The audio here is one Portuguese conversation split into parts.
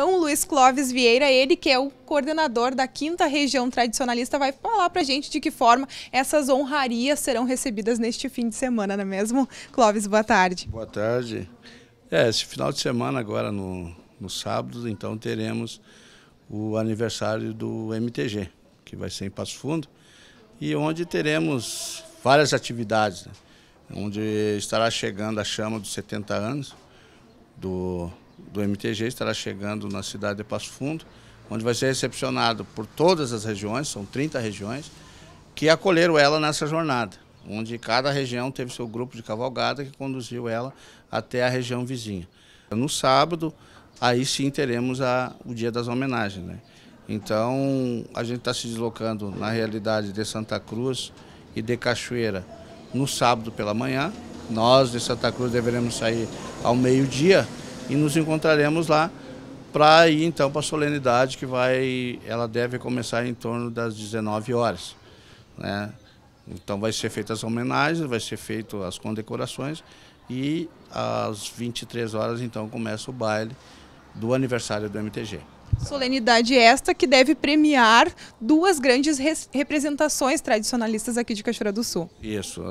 Então, o Luiz Clóvis Vieira, ele que é o coordenador da quinta região tradicionalista, vai falar para a gente de que forma essas honrarias serão recebidas neste fim de semana, não é mesmo? Clóvis, boa tarde. Boa tarde. É, esse final de semana agora, no, no sábado, então teremos o aniversário do MTG, que vai ser em Passo Fundo, e onde teremos várias atividades, né? onde estará chegando a chama dos 70 anos do do MTG estará chegando na cidade de Passo Fundo, onde vai ser recepcionado por todas as regiões, são 30 regiões, que acolheram ela nessa jornada, onde cada região teve seu grupo de cavalgada que conduziu ela até a região vizinha. No sábado, aí sim teremos a, o dia das homenagens. Né? Então, a gente está se deslocando na realidade de Santa Cruz e de Cachoeira no sábado pela manhã. Nós de Santa Cruz deveremos sair ao meio-dia e nos encontraremos lá para ir então para a solenidade que vai, ela deve começar em torno das 19 horas, né? Então vai ser feitas as homenagens, vai ser feito as condecorações e às 23 horas então começa o baile do aniversário do MTG. Solenidade esta que deve premiar duas grandes representações tradicionalistas aqui de Cachoeira do Sul. Isso,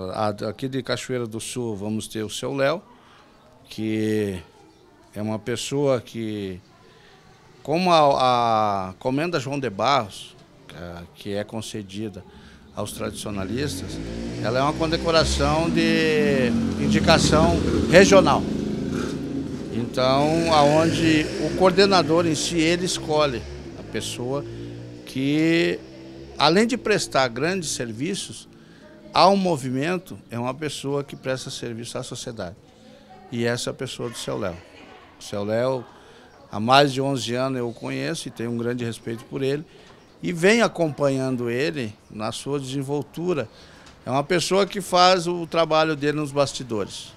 aqui de Cachoeira do Sul vamos ter o seu Léo, que é uma pessoa que, como a, a Comenda João de Barros, é, que é concedida aos tradicionalistas, ela é uma condecoração de indicação regional. Então, aonde o coordenador em si ele escolhe a pessoa que além de prestar grandes serviços ao movimento, é uma pessoa que presta serviço à sociedade. E essa é a pessoa do seu Léo. O seu Léo, há mais de 11 anos eu o conheço e tenho um grande respeito por ele. E venho acompanhando ele na sua desenvoltura. É uma pessoa que faz o trabalho dele nos bastidores.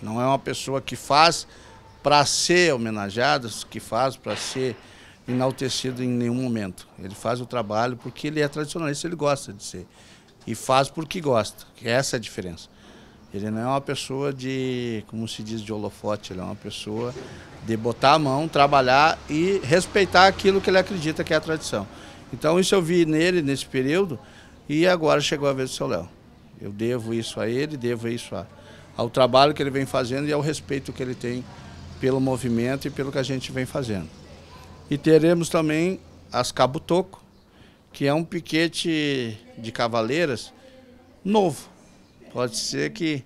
Não é uma pessoa que faz para ser homenageado, que faz para ser enaltecido em nenhum momento. Ele faz o trabalho porque ele é tradicionalista, ele gosta de ser. E faz porque gosta. Essa é a diferença. Ele não é uma pessoa de, como se diz, de holofote, ele é uma pessoa de botar a mão, trabalhar e respeitar aquilo que ele acredita que é a tradição. Então isso eu vi nele nesse período e agora chegou a vez do seu Léo. Eu devo isso a ele, devo isso a, ao trabalho que ele vem fazendo e ao respeito que ele tem pelo movimento e pelo que a gente vem fazendo. E teremos também as Cabo Toco, que é um piquete de cavaleiras novo Pode ser que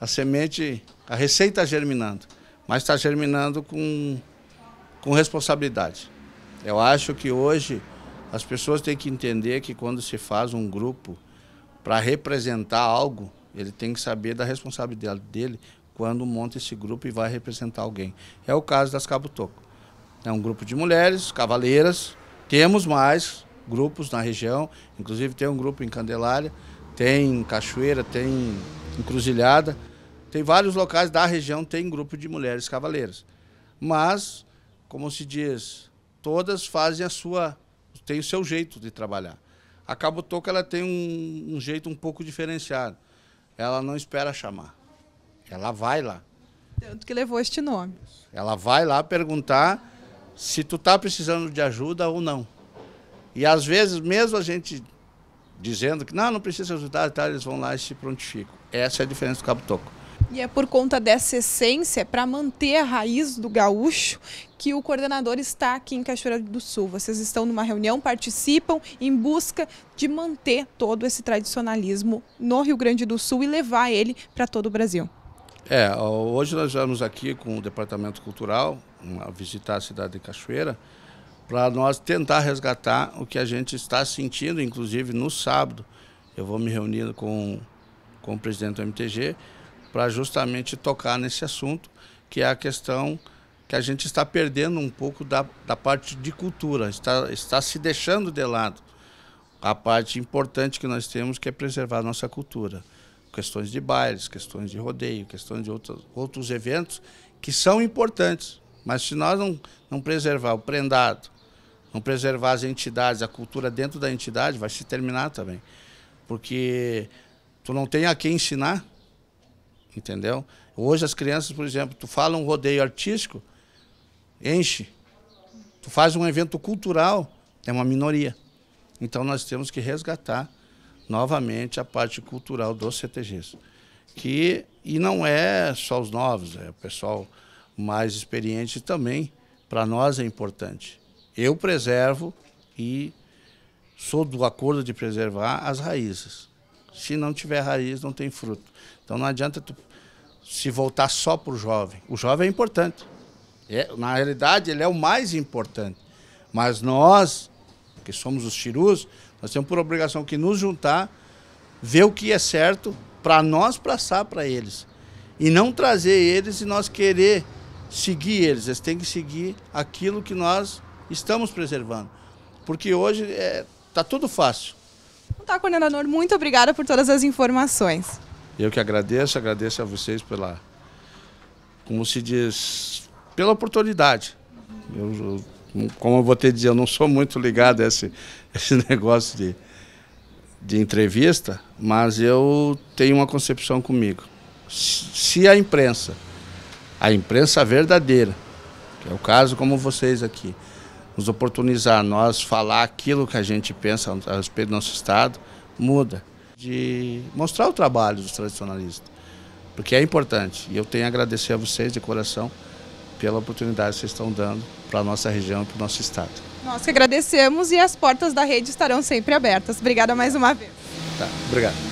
a semente, a receita está germinando, mas está germinando com, com responsabilidade. Eu acho que hoje as pessoas têm que entender que quando se faz um grupo para representar algo, ele tem que saber da responsabilidade dele quando monta esse grupo e vai representar alguém. É o caso das Cabotocas. É um grupo de mulheres, cavaleiras. Temos mais grupos na região, inclusive tem um grupo em Candelária tem cachoeira, tem encruzilhada, tem vários locais da região tem grupo de mulheres cavaleiras. Mas, como se diz, todas fazem a sua, tem o seu jeito de trabalhar. A Cabo Toca ela tem um, um jeito um pouco diferenciado. Ela não espera chamar. Ela vai lá. Tanto que levou este nome. Ela vai lá perguntar se tu tá precisando de ajuda ou não. E às vezes, mesmo a gente dizendo que não, não precisa resultado, tá, eles vão lá e se prontificam. Essa é a diferença do cabo toco. E é por conta dessa essência, para manter a raiz do gaúcho, que o coordenador está aqui em Cachoeira do Sul. Vocês estão numa reunião, participam em busca de manter todo esse tradicionalismo no Rio Grande do Sul e levar ele para todo o Brasil. É, hoje nós vamos aqui com o Departamento Cultural visitar a cidade de Cachoeira para nós tentar resgatar o que a gente está sentindo, inclusive no sábado. Eu vou me reunir com, com o presidente do MTG para justamente tocar nesse assunto, que é a questão que a gente está perdendo um pouco da, da parte de cultura, está, está se deixando de lado a parte importante que nós temos, que é preservar a nossa cultura. Questões de bailes, questões de rodeio, questões de outros, outros eventos que são importantes, mas se nós não, não preservar o prendado, não preservar as entidades, a cultura dentro da entidade, vai se terminar também. Porque tu não tem a quem ensinar, entendeu? Hoje as crianças, por exemplo, tu fala um rodeio artístico, enche. Tu faz um evento cultural, é uma minoria. Então nós temos que resgatar novamente a parte cultural dos CTGs. Que, e não é só os novos, é o pessoal mais experiente também. Para nós é importante. Eu preservo e sou do acordo de preservar as raízes. Se não tiver raiz, não tem fruto. Então não adianta tu se voltar só para o jovem. O jovem é importante. É, na realidade, ele é o mais importante. Mas nós, que somos os chirus, nós temos por obrigação que nos juntar, ver o que é certo para nós passar para eles. E não trazer eles e nós querer seguir eles. Eles têm que seguir aquilo que nós estamos preservando. Porque hoje está é, tá tudo fácil. Tá, coordenador, muito obrigada por todas as informações. Eu que agradeço, agradeço a vocês pela, como se diz, pela oportunidade. Eu, eu, como eu vou te dizer, eu não sou muito ligado a esse, esse negócio de, de entrevista, mas eu tenho uma concepção comigo. Se a imprensa, a imprensa verdadeira, que é o caso como vocês aqui, nos oportunizar, nós falar aquilo que a gente pensa a respeito do nosso Estado, muda. De mostrar o trabalho dos tradicionalistas, porque é importante. E eu tenho a agradecer a vocês de coração pela oportunidade que vocês estão dando para a nossa região e para o nosso Estado. Nós que agradecemos e as portas da rede estarão sempre abertas. Obrigada mais uma vez. Tá, obrigado.